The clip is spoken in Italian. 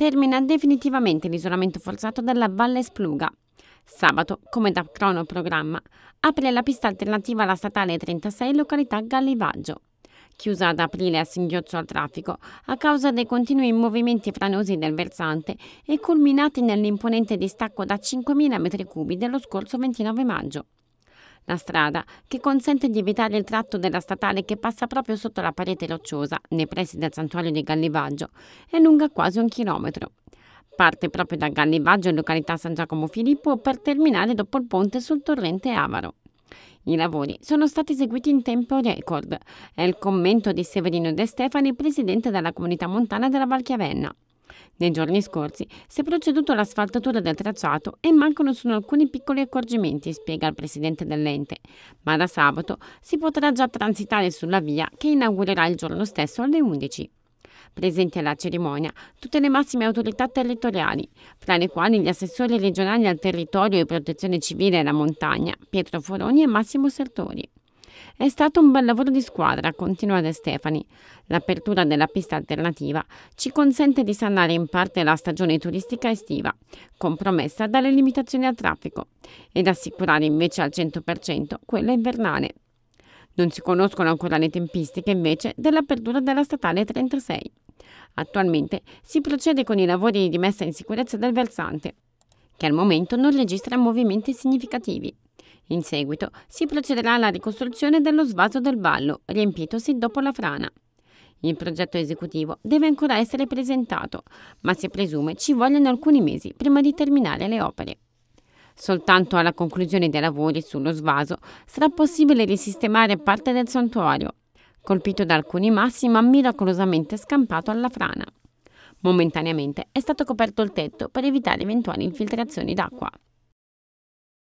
termina definitivamente l'isolamento forzato della Valle Spluga. Sabato, come da cronoprogramma, apre la pista alternativa alla statale 36 località Gallivaggio. Chiusa ad aprile a singhiozzo al traffico a causa dei continui movimenti franosi del versante e culminati nell'imponente distacco da 5.000 m3 dello scorso 29 maggio. La strada, che consente di evitare il tratto della statale che passa proprio sotto la parete rocciosa, nei pressi del santuario di Gallivaggio, è lunga quasi un chilometro. Parte proprio da Gallivaggio in località San Giacomo Filippo per terminare dopo il ponte sul torrente Avaro. I lavori sono stati eseguiti in tempo record. È il commento di Severino De Stefani, presidente della comunità montana della Valchiavenna. Nei giorni scorsi si è proceduto all'asfaltatura del tracciato e mancano solo alcuni piccoli accorgimenti, spiega il presidente dell'ente, ma da sabato si potrà già transitare sulla via che inaugurerà il giorno stesso alle 11. Presenti alla cerimonia tutte le massime autorità territoriali, fra le quali gli assessori regionali al territorio e protezione civile e alla montagna, Pietro Foroni e Massimo Sertori. È stato un bel lavoro di squadra, continua De Stefani. L'apertura della pista alternativa ci consente di sanare in parte la stagione turistica estiva, compromessa dalle limitazioni al traffico, ed assicurare invece al 100% quella invernale. Non si conoscono ancora le tempistiche invece dell'apertura della statale 36. Attualmente si procede con i lavori di messa in sicurezza del versante, che al momento non registra movimenti significativi. In seguito si procederà alla ricostruzione dello svaso del vallo, riempitosi dopo la frana. Il progetto esecutivo deve ancora essere presentato, ma si presume ci vogliono alcuni mesi prima di terminare le opere. Soltanto alla conclusione dei lavori sullo svaso sarà possibile risistemare parte del santuario, colpito da alcuni massi ma miracolosamente scampato alla frana. Momentaneamente è stato coperto il tetto per evitare eventuali infiltrazioni d'acqua.